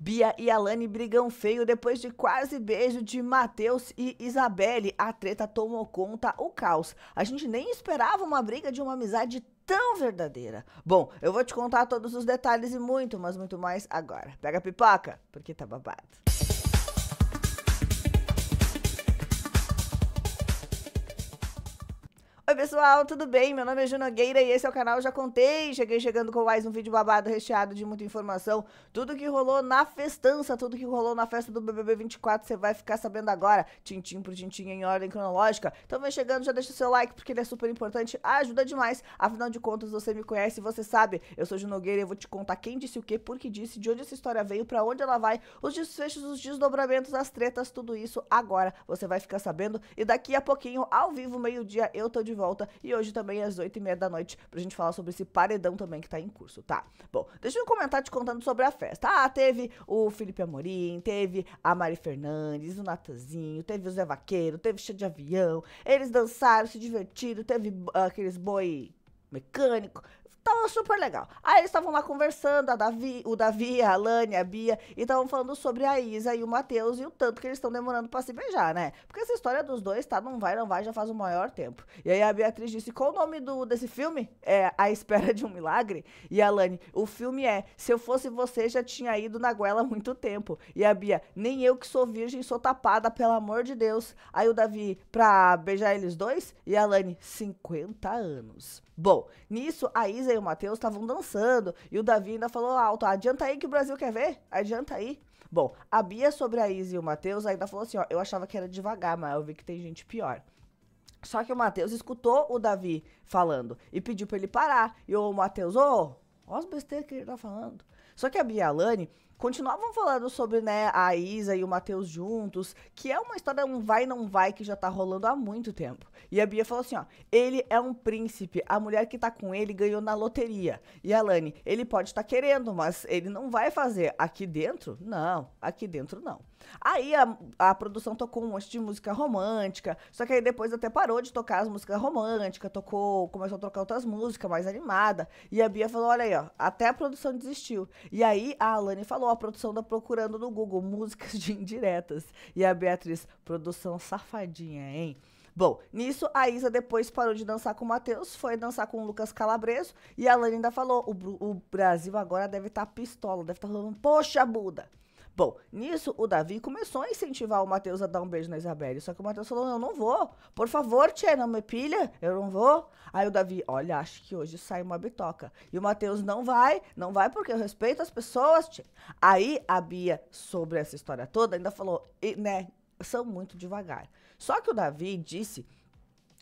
Bia e Alane brigam feio depois de quase beijo de Matheus e Isabelle. A treta tomou conta o caos. A gente nem esperava uma briga de uma amizade tão verdadeira. Bom, eu vou te contar todos os detalhes e muito, mas muito mais agora. Pega a pipoca, porque tá babado. Oi, pessoal, tudo bem? Meu nome é Juno Nogueira e esse é o canal Já Contei. Cheguei chegando com mais um vídeo babado recheado de muita informação. Tudo que rolou na festança, tudo que rolou na festa do BBB 24, você vai ficar sabendo agora, tintim por tintim, em ordem cronológica. Então vem chegando, já deixa o seu like, porque ele é super importante, ajuda demais. Afinal de contas, você me conhece, você sabe. Eu sou Juno Nogueira e eu vou te contar quem disse o que, por que disse, de onde essa história veio, para onde ela vai, os desfechos, os desdobramentos, as tretas, tudo isso agora. Você vai ficar sabendo e daqui a pouquinho, ao vivo, meio-dia, eu tô de volta e hoje também às 8 e meia da noite pra gente falar sobre esse paredão também que tá em curso, tá? Bom, deixa eu comentar te contando sobre a festa. Ah, teve o Felipe Amorim, teve a Mari Fernandes, o Natanzinho, teve o Zé Vaqueiro, teve o Chá de Avião, eles dançaram, se divertiram, teve uh, aqueles boi mecânico. Tava super legal. Aí eles estavam lá conversando, Davi, o Davi, a Alane, a Bia, e estavam falando sobre a Isa e o Matheus e o tanto que eles estão demorando para se beijar, né? Porque essa história dos dois, tá? Não vai, não vai, já faz o maior tempo. E aí a Beatriz disse: qual o nome do, desse filme? É A Espera de um Milagre? E a Alane, o filme é Se Eu Fosse Você Já Tinha Ido na Goela há muito tempo. E a Bia, nem eu que sou virgem, sou tapada, pelo amor de Deus. Aí o Davi, pra beijar eles dois, e a Alane, 50 anos. Bom, nisso a Isa e o Matheus estavam dançando e o Davi ainda falou alto: adianta aí que o Brasil quer ver, adianta aí. Bom, a Bia sobre a Isa e o Matheus ainda falou assim: ó, eu achava que era devagar, mas eu vi que tem gente pior. Só que o Matheus escutou o Davi falando e pediu para ele parar. E o Matheus, ô, oh, olha as besteiras que ele tá falando. Só que a Bia Alane continuavam falando sobre né, a Isa e o Matheus juntos, que é uma história um vai não vai que já tá rolando há muito tempo. E a Bia falou assim, ó, ele é um príncipe, a mulher que tá com ele ganhou na loteria. E a Lani, ele pode estar tá querendo, mas ele não vai fazer. Aqui dentro, não. Aqui dentro, não. Aí a, a produção tocou um monte de música romântica, só que aí depois até parou de tocar as músicas românticas, tocou, começou a tocar outras músicas mais animada. E a Bia falou, olha aí, ó, até a produção desistiu. E aí a Alane falou, a produção da tá Procurando no Google, músicas de indiretas. E a Beatriz, produção safadinha, hein? Bom, nisso a Isa depois parou de dançar com o Matheus, foi dançar com o Lucas Calabreso e a Lani ainda falou: o, o Brasil agora deve estar tá pistola, deve estar tá falando, poxa, Buda! Bom, nisso o Davi começou a incentivar o Matheus a dar um beijo na Isabelle. Só que o Matheus falou: Eu não vou. Por favor, tia, não me pilha. Eu não vou. Aí o Davi: Olha, acho que hoje sai uma bitoca. E o Matheus: Não vai, não vai porque eu respeito as pessoas, tia. Aí a Bia, sobre essa história toda, ainda falou: Né, são muito devagar. Só que o Davi disse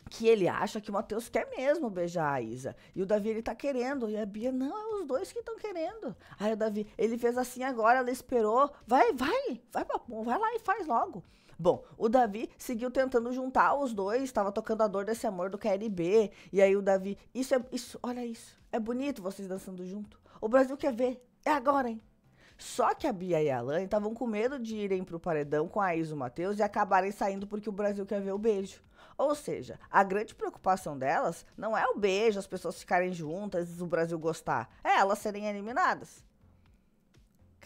que ele acha que o Matheus quer mesmo beijar a Isa. E o Davi, ele tá querendo. E a Bia, não, é os dois que estão querendo. Aí o Davi, ele fez assim agora, ela esperou. Vai, vai, vai, vai lá e faz logo. Bom, o Davi seguiu tentando juntar os dois, estava tocando a dor desse amor do KLB. E aí o Davi, isso é, isso, olha isso. É bonito vocês dançando junto. O Brasil quer ver. É agora, hein? Só que a Bia e a Alane estavam com medo de irem pro paredão com a Isa Matheus e acabarem saindo porque o Brasil quer ver o beijo. Ou seja, a grande preocupação delas não é o beijo, as pessoas ficarem juntas, o Brasil gostar, é elas serem eliminadas.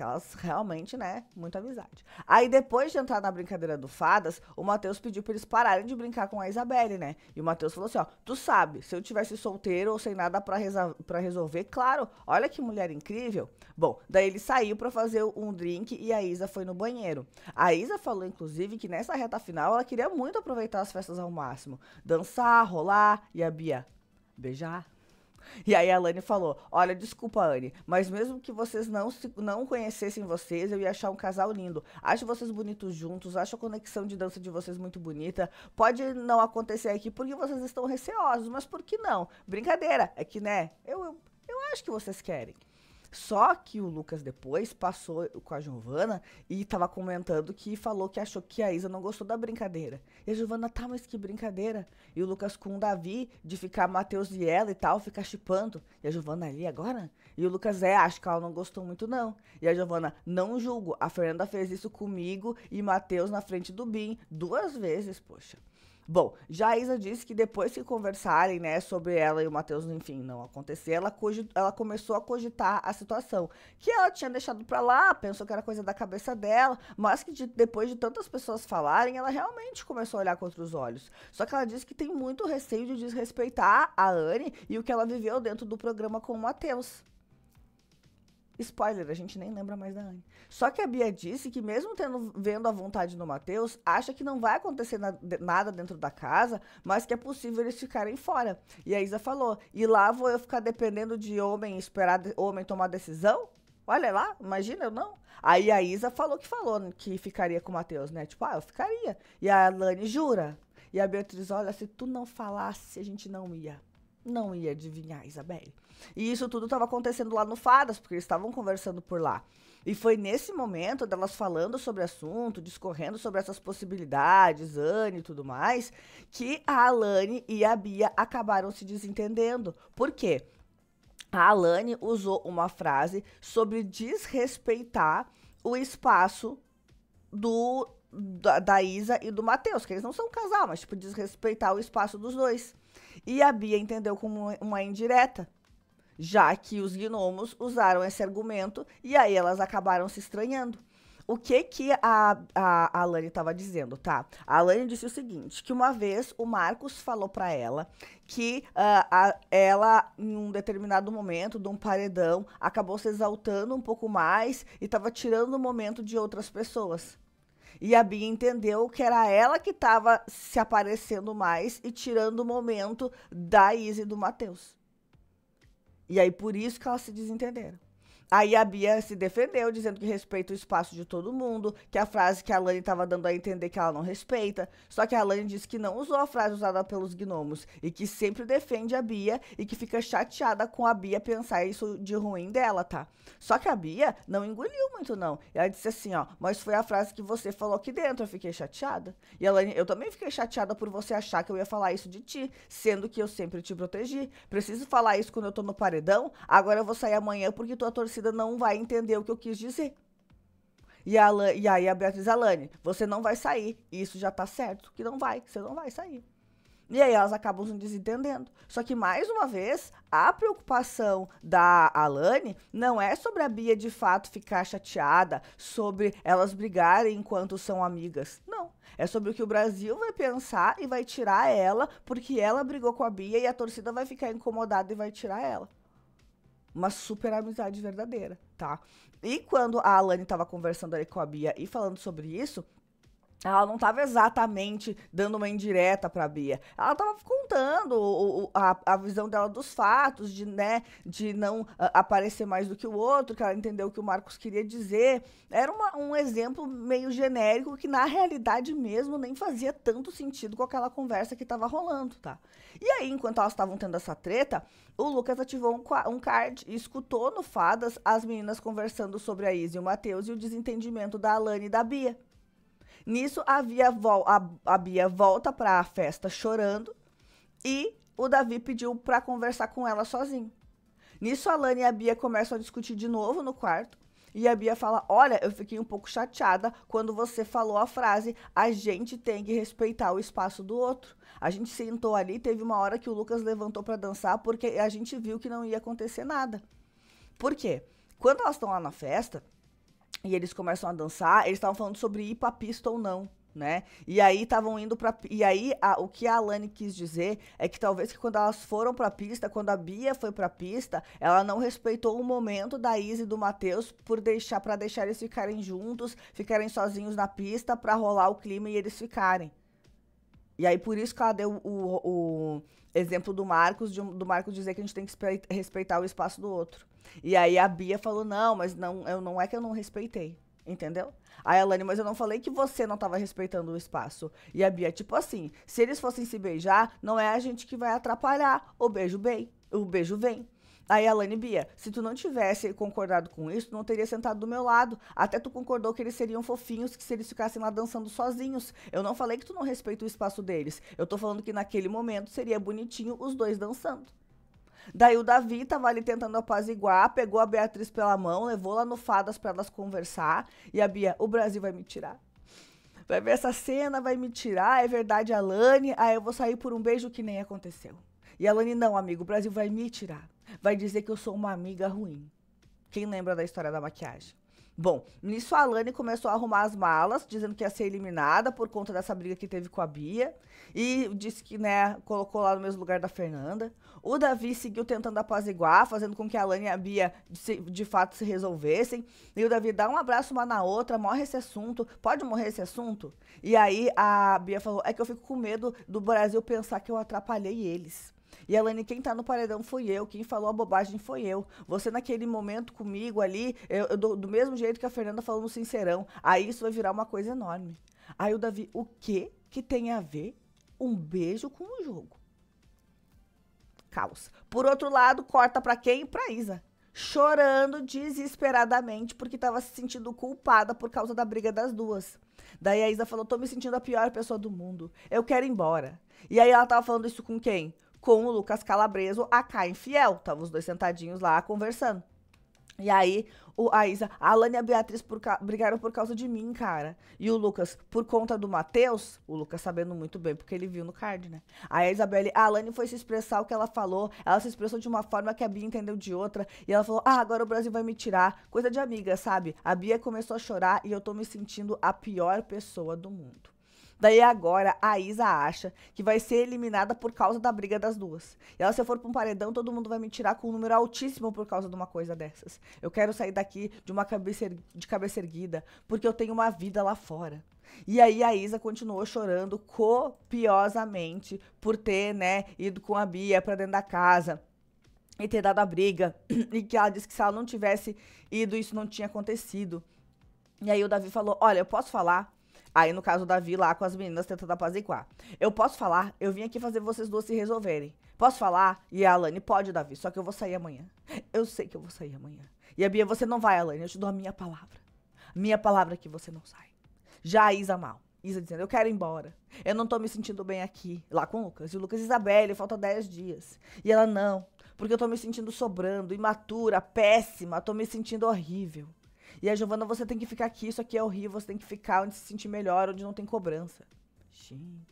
Porque elas realmente, né, muita amizade. Aí depois de entrar na brincadeira do Fadas, o Matheus pediu pra eles pararem de brincar com a Isabelle, né? E o Matheus falou assim, ó, tu sabe, se eu tivesse solteiro ou sem nada pra, pra resolver, claro, olha que mulher incrível. Bom, daí ele saiu pra fazer um drink e a Isa foi no banheiro. A Isa falou, inclusive, que nessa reta final ela queria muito aproveitar as festas ao máximo. Dançar, rolar e a Bia beijar. E aí a Lani falou: Olha, desculpa, Anne, mas mesmo que vocês não, se, não conhecessem vocês, eu ia achar um casal lindo. Acho vocês bonitos juntos, acho a conexão de dança de vocês muito bonita. Pode não acontecer aqui porque vocês estão receosos, mas por que não? Brincadeira, é que né? Eu, eu, eu acho que vocês querem. Só que o Lucas depois passou com a Giovana e tava comentando que falou que achou que a Isa não gostou da brincadeira. E a Giovana, tá, mas que brincadeira? E o Lucas com o Davi, de ficar Matheus e ela e tal, ficar chipando. E a Giovana ali agora? E o Lucas, é, acho que ela não gostou muito não. E a Giovana, não julgo, a Fernanda fez isso comigo e Matheus na frente do Bim duas vezes, poxa. Bom, já a Isa disse que depois que conversarem, né, sobre ela e o Matheus, enfim, não acontecer, ela, ela começou a cogitar a situação. Que ela tinha deixado pra lá, pensou que era coisa da cabeça dela, mas que de, depois de tantas pessoas falarem, ela realmente começou a olhar com outros olhos. Só que ela disse que tem muito receio de desrespeitar a Anne e o que ela viveu dentro do programa com o Matheus. Spoiler, a gente nem lembra mais da Anne. Só que a Bia disse que, mesmo tendo, vendo a vontade do Matheus, acha que não vai acontecer na, de, nada dentro da casa, mas que é possível eles ficarem fora. E a Isa falou: e lá vou eu ficar dependendo de homem, esperar de, homem tomar decisão? Olha lá, imagina, eu não. Aí a Isa falou que falou que ficaria com o Matheus, né? Tipo, ah, eu ficaria. E a Lani jura. E a Beatriz, olha, se tu não falasse, a gente não ia não ia adivinhar, Isabelle. E isso tudo estava acontecendo lá no Fadas, porque eles estavam conversando por lá. E foi nesse momento delas falando sobre o assunto, discorrendo sobre essas possibilidades, Anne e tudo mais, que a Alane e a Bia acabaram se desentendendo. Por quê? A Alane usou uma frase sobre desrespeitar o espaço do da, da Isa e do Matheus, que eles não são um casal, mas tipo desrespeitar o espaço dos dois. E a Bia entendeu como uma indireta, já que os gnomos usaram esse argumento e aí elas acabaram se estranhando. O que que a, a, a Alane estava dizendo, tá? A Alane disse o seguinte, que uma vez o Marcos falou para ela que uh, a, ela, em um determinado momento de um paredão, acabou se exaltando um pouco mais e estava tirando o momento de outras pessoas. E a Bia entendeu que era ela que estava se aparecendo mais e tirando o momento da Isa e do Matheus. E aí por isso que elas se desentenderam. Aí a Bia se defendeu, dizendo que respeita o espaço de todo mundo, que a frase que a Lani estava dando a entender que ela não respeita. Só que a Lani disse que não usou a frase usada pelos gnomos e que sempre defende a Bia e que fica chateada com a Bia pensar isso de ruim dela, tá? Só que a Bia não engoliu muito, não. Ela disse assim, ó, mas foi a frase que você falou aqui dentro, eu fiquei chateada. E a Lani, eu também fiquei chateada por você achar que eu ia falar isso de ti, sendo que eu sempre te protegi. Preciso falar isso quando eu tô no paredão, agora eu vou sair amanhã porque tua torcida não vai entender o que eu quis dizer. E, a, e aí a Beatriz Alane, você não vai sair. isso já tá certo, que não vai, que você não vai sair. E aí elas acabam se desentendendo. Só que, mais uma vez, a preocupação da Alane não é sobre a Bia de fato ficar chateada, sobre elas brigarem enquanto são amigas. Não. É sobre o que o Brasil vai pensar e vai tirar ela, porque ela brigou com a Bia e a torcida vai ficar incomodada e vai tirar ela uma super amizade verdadeira, tá? E quando a Alane estava conversando ali com a Bia e falando sobre isso, ela não estava exatamente dando uma indireta para a Bia. Ela estava contando o, o, a, a, visão dela dos fatos, de, né, de não a, ah, aparecer mais do que o outro, que ela entendeu o que o Marcos queria dizer. Era uma, um exemplo meio genérico que, na realidade mesmo, nem fazia tanto sentido com aquela conversa que estava rolando, tá? E aí, enquanto elas estavam tendo essa treta, o Lucas ativou um, um card e escutou no Fadas as meninas conversando sobre a Isa e o Matheus e o desentendimento da Alane e da Bia. Nisso, a, Bia, vol a, a Bia volta para a festa chorando e o Davi pediu para conversar com ela sozinho. Nisso, a Lani e a Bia começam a discutir de novo no quarto. E a Bia fala: Olha, eu fiquei um pouco chateada quando você falou a frase: a gente tem que respeitar o espaço do outro. A gente sentou ali, teve uma hora que o Lucas levantou para dançar porque a gente viu que não ia acontecer nada. Por quê? Quando elas estão lá na festa, e eles começam a dançar, eles estavam falando sobre ir pra pista ou não. Né? E aí estavam indo para e aí a, o que a Alane quis dizer é que talvez que quando elas foram para pista, quando a Bia foi para pista, ela não respeitou o momento da Izzy e do Matheus por deixar para deixar eles ficarem juntos, ficarem sozinhos na pista para rolar o clima e eles ficarem. E aí, por isso que ela deu o, o exemplo do Marcos, de, do Marcos dizer que a gente tem que respeitar o espaço do outro. E aí a Bia falou: não, mas não, eu, não é que eu não respeitei. Entendeu? Aí a Lani, mas eu não falei que você não estava respeitando o espaço. E a Bia, tipo assim, se eles fossem se beijar, não é a gente que vai atrapalhar. O beijo bem, o beijo vem. Aí a Lani Bia, se tu não tivesse concordado com isso, não teria sentado do meu lado. Até tu concordou que eles seriam fofinhos, que se eles ficassem lá dançando sozinhos. Eu não falei que tu não respeita o espaço deles. Eu tô falando que naquele momento seria bonitinho os dois dançando. Daí o Davi tava ali tentando apaziguar, pegou a Beatriz pela mão, levou lá no Fadas para elas conversar. E a Bia, o Brasil vai me tirar. Vai ver essa cena, vai me tirar, é verdade, Alane. Aí ah, eu vou sair por um beijo que nem aconteceu. E a Alane, não, amigo, o Brasil vai me tirar vai dizer que eu sou uma amiga ruim. Quem lembra da história da maquiagem? Bom, nisso a Alane começou a arrumar as malas, dizendo que ia ser eliminada por conta dessa briga que teve com a Bia. E disse que, né, colocou lá no mesmo lugar da Fernanda. O Davi seguiu tentando apaziguar, fazendo com que a Alane e a Bia de, de fato se resolvessem. E o Davi dá um abraço uma na outra, morre esse assunto. Pode morrer esse assunto? E aí a Bia falou: é que eu fico com medo do Brasil pensar que eu atrapalhei eles. E Alane, quem tá no paredão foi eu, quem falou a bobagem foi eu. Você naquele momento comigo ali, eu, eu do, do, mesmo jeito que a Fernanda falou no Sincerão, aí isso vai virar uma coisa enorme. Aí o Davi, o que que tem a ver um beijo com o jogo? Caos. Por outro lado, corta para quem? Pra Isa chorando desesperadamente porque estava se sentindo culpada por causa da briga das duas. Daí a Isa falou: "Tô me sentindo a pior pessoa do mundo. Eu quero ir embora". E aí ela estava falando isso com quem? com o Lucas Calabreso, a Cá fiel Estavam os dois sentadinhos lá conversando. E aí, o, a Isa, a Alane e a Beatriz por brigaram por causa de mim, cara. E o Lucas, por conta do Matheus, o Lucas sabendo muito bem, porque ele viu no card, né? Aí a Isabelle, a Alane foi se expressar o que ela falou, ela se expressou de uma forma que a Bia entendeu de outra, e ela falou, ah, agora o Brasil vai me tirar. Coisa de amiga, sabe? A Bia começou a chorar e eu tô me sentindo a pior pessoa do mundo. Daí agora a Isa acha que vai ser eliminada por causa da briga das duas. E ela, se eu for pra um paredão, todo mundo vai me tirar com um número altíssimo por causa de uma coisa dessas. Eu quero sair daqui de uma cabeça, de cabeça erguida, porque eu tenho uma vida lá fora. E aí a Isa continuou chorando copiosamente por ter, né, ido com a Bia pra dentro da casa e ter dado a briga. E que ela disse que se ela não tivesse ido, isso não tinha acontecido. E aí o Davi falou: Olha, eu posso falar Aí, no caso, o Davi lá com as meninas tentando apaziguar. Eu posso falar, eu vim aqui fazer vocês duas se resolverem. Posso falar? E a Alane, pode, Davi, só que eu vou sair amanhã. Eu sei que eu vou sair amanhã. E a Bia, você não vai, Alane, eu te dou a minha palavra. Minha palavra que você não sai. Já a Isa mal. Isa dizendo, eu quero ir embora. Eu não tô me sentindo bem aqui. Lá com o Lucas. E o Lucas, Isabelle, falta 10 dias. E ela, não, porque eu tô me sentindo sobrando, imatura, péssima, tô me sentindo horrível. E a Giovana, você tem que ficar aqui, isso aqui é horrível, você tem que ficar onde se sentir melhor, onde não tem cobrança. Gente.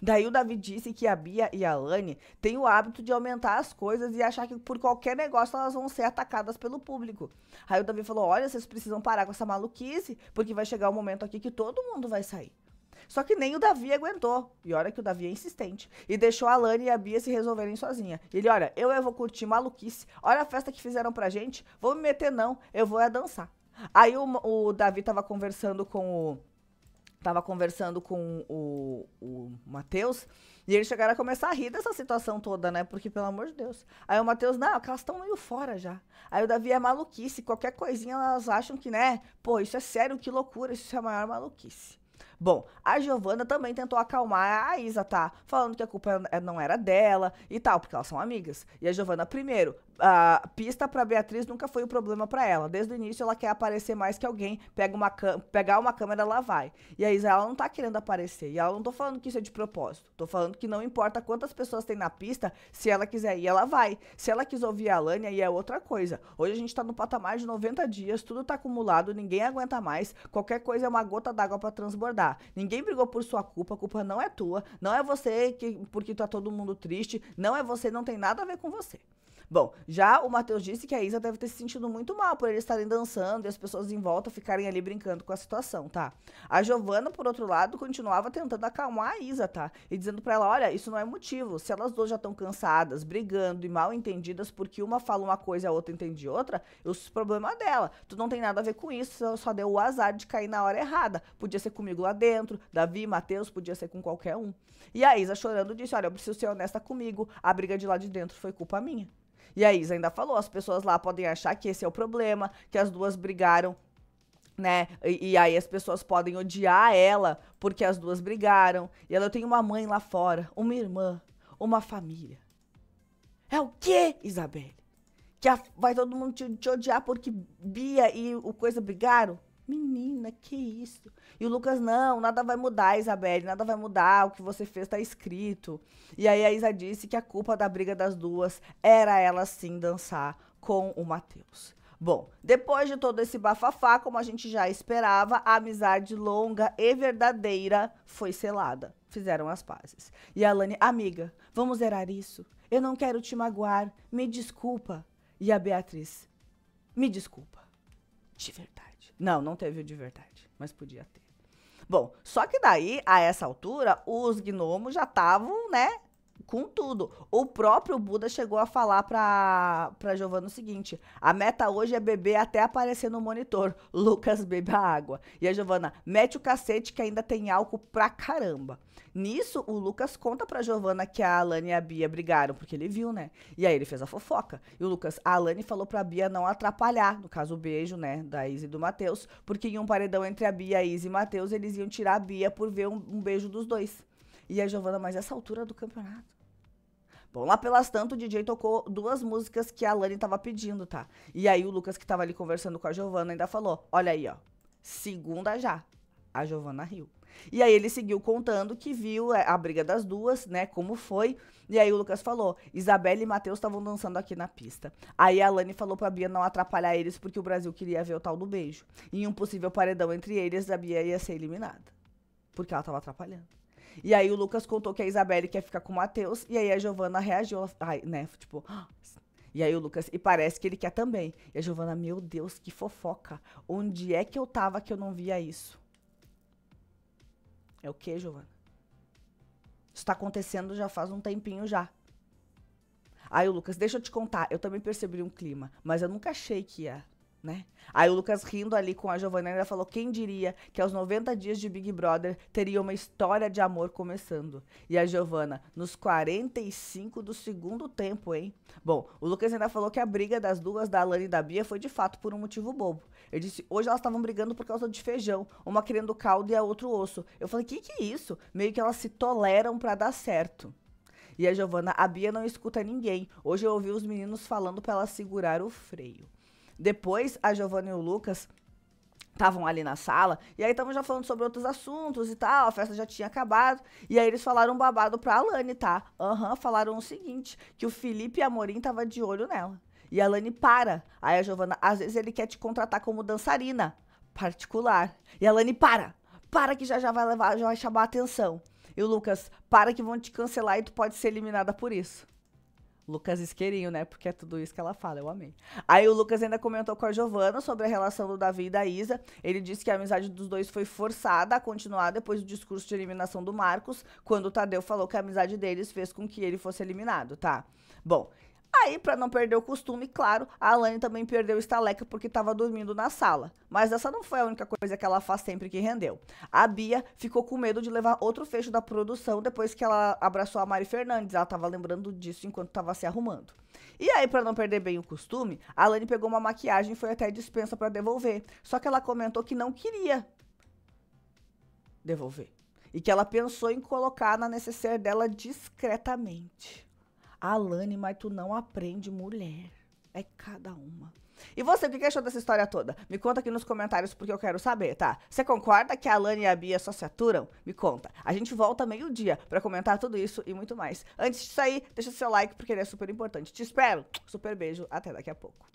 Daí o Davi disse que a Bia e a Lani têm o hábito de aumentar as coisas e achar que por qualquer negócio elas vão ser atacadas pelo público. Aí o Davi falou: olha, vocês precisam parar com essa maluquice, porque vai chegar o um momento aqui que todo mundo vai sair. Só que nem o Davi aguentou. E olha que o Davi é insistente. E deixou a Lani e a Bia se resolverem sozinha. ele, olha, eu, eu vou curtir maluquice. Olha a festa que fizeram pra gente. Vou me meter, não. Eu vou é dançar. Aí o, o Davi tava conversando com o. Tava conversando com o, o Matheus. E eles chegaram a começar a rir dessa situação toda, né? Porque, pelo amor de Deus. Aí o Matheus, não, elas estão meio fora já. Aí o Davi é maluquice. Qualquer coisinha elas acham que, né? Pô, isso é sério, que loucura, isso é a maior maluquice. Bom, a Giovana também tentou acalmar a Isa, tá? Falando que a culpa é, não era dela e tal, porque elas são amigas. E a Giovana, primeiro, a pista pra Beatriz nunca foi o um problema para ela. Desde o início ela quer aparecer mais que alguém, pega uma pegar uma câmera, ela vai. E a Isa, ela não tá querendo aparecer. E ela não tô falando que isso é de propósito. Tô falando que não importa quantas pessoas tem na pista, se ela quiser ir, ela vai. Se ela quis ouvir a Alânia, aí é outra coisa. Hoje a gente tá no patamar de 90 dias, tudo tá acumulado, ninguém aguenta mais. Qualquer coisa é uma gota d'água para transbordar. Ninguém brigou por sua culpa, a culpa não é tua, não é você que porque tá todo mundo triste, não é você, não tem nada a ver com você. Bom, já o Matheus disse que a Isa deve ter se sentido muito mal por eles estarem dançando e as pessoas em volta ficarem ali brincando com a situação, tá? A Giovana, por outro lado, continuava tentando acalmar a Isa, tá? E dizendo para ela, olha, isso não é motivo. Se elas duas já estão cansadas, brigando e mal entendidas porque uma fala uma coisa e a outra entende outra, isso é problema dela. Tu não tem nada a ver com isso, só deu o azar de cair na hora errada. Podia ser comigo lá dentro, Davi, Matheus, podia ser com qualquer um. E a Isa chorando disse, olha, eu preciso ser honesta comigo, a briga de lá de dentro foi culpa minha. E a Isa ainda falou: as pessoas lá podem achar que esse é o problema, que as duas brigaram né? E, e, aí as pessoas podem odiar ela porque as duas brigaram. E ela tem uma mãe lá fora, uma irmã, uma família. É o quê, Isabelle? Que a, vai todo mundo te, te, odiar porque Bia e o coisa brigaram? Menina, que isso? E o Lucas, não, nada vai mudar, Isabelle, nada vai mudar, o que você fez tá escrito. E aí a Isa disse que a culpa da briga das duas era ela sim dançar com o Matheus. Bom, depois de todo esse bafafá, como a gente já esperava, a amizade longa e verdadeira foi selada. Fizeram as pazes. E a Lani, amiga, vamos zerar isso? Eu não quero te magoar, me desculpa. E a Beatriz, me desculpa. De verdade. Não, não teve de verdade, mas podia ter. Bom, só que daí, a essa altura, os gnomos já estavam, né, com tudo. O próprio Buda chegou a falar pra pra Giovanna o seguinte: a meta hoje é beber até aparecer no monitor. Lucas bebe a água. E a Giovanna, mete o cacete que ainda tem álcool pra caramba. Nisso, o Lucas conta pra Giovanna que a Alane e a Bia brigaram, porque ele viu, né? E aí ele fez a fofoca. E o Lucas, a Alane falou pra Bia não atrapalhar, no caso o beijo, né, da Izzy e do Matheus, porque em um paredão entre a Bia, a Izzy e Matheus, eles iam tirar a Bia por ver um, um beijo dos dois. E a Giovanna, mas essa altura do campeonato? Bom, lá pelas tantas, o DJ tocou duas músicas que a Lani tava pedindo, tá? E aí o Lucas, que tava ali conversando com a Giovana, ainda falou: Olha aí, ó. Segunda já. A Giovana riu. E aí ele seguiu contando que viu é, a briga das duas, né? Como foi. E aí o Lucas falou: Isabelle e Matheus estavam dançando aqui na pista. Aí a Lani falou pra Bia não atrapalhar eles porque o Brasil queria ver o tal do beijo. E um possível paredão entre eles, a Bia ia ser eliminada. Porque ela tava atrapalhando. E aí o Lucas contou que a Isabelle quer ficar com o Matheus. E aí a Giovana reagiu. ai, né? Tipo. e aí o Lucas, e parece que ele quer também. E a Giovana, meu Deus, que fofoca. Onde é que eu tava que eu não via isso? É o que, Giovana? Isso tá acontecendo já faz um tempinho já. Aí o Lucas, deixa eu te contar, eu também percebi um clima, mas eu nunca achei que ia né? Aí o Lucas rindo ali com a Giovanna ela falou: quem diria que aos 90 dias de Big Brother teria uma história de amor começando? E a Giovanna, nos 45 do segundo tempo, hein? Bom, o Lucas ainda falou que a briga das duas, da Alane e da Bia, foi de fato por um motivo bobo. Ele disse: hoje elas estavam brigando por causa de feijão, uma querendo caldo e a outra osso. Eu falei: que que é isso? Meio que elas se toleram para dar certo. E a Giovana, a Bia não escuta ninguém. Hoje eu ouvi os meninos falando para ela segurar o freio. Depois, a Giovanna e o Lucas estavam ali na sala, e aí estavam já falando sobre outros assuntos e tal, a festa já tinha acabado, e aí eles falaram um babado pra Alane, tá? Aham, uhum, falaram o seguinte, que o Felipe Amorim tava de olho nela. E a Alane para. Aí a Giovana, às vezes ele quer te contratar como dançarina particular. E a Alane para. Para que já já vai levar, já vai chamar a atenção. E o Lucas, para que vão te cancelar e tu pode ser eliminada por isso. Lucas Isqueirinho, né? Porque é tudo isso que ela fala, eu amei. Aí o Lucas ainda comentou com a Giovana sobre a relação do Davi e da Isa. Ele disse que a amizade dos dois foi forçada a continuar depois do discurso de eliminação do Marcos, quando o Tadeu falou que a amizade deles fez com que ele fosse eliminado, tá? Bom, Aí, para não perder o costume, claro, a Alane também perdeu o estaleca porque estava dormindo na sala. Mas essa não foi a única coisa que ela faz sempre que rendeu. A Bia ficou com medo de levar outro fecho da produção depois que ela abraçou a Mari Fernandes. Ela estava lembrando disso enquanto estava se arrumando. E aí, para não perder bem o costume, a Alane pegou uma maquiagem e foi até a dispensa para devolver. Só que ela comentou que não queria devolver. E que ela pensou em colocar na necessaire dela discretamente. Alane, mas tu não aprende mulher. É cada uma. E você, o que achou dessa história toda? Me conta aqui nos comentários porque eu quero saber, tá? Você concorda que a Alane e a Bia só se aturam? Me conta. A gente volta meio-dia para comentar tudo isso e muito mais. Antes de sair, deixa seu like porque ele é super importante. Te espero. Super beijo, até daqui a pouco.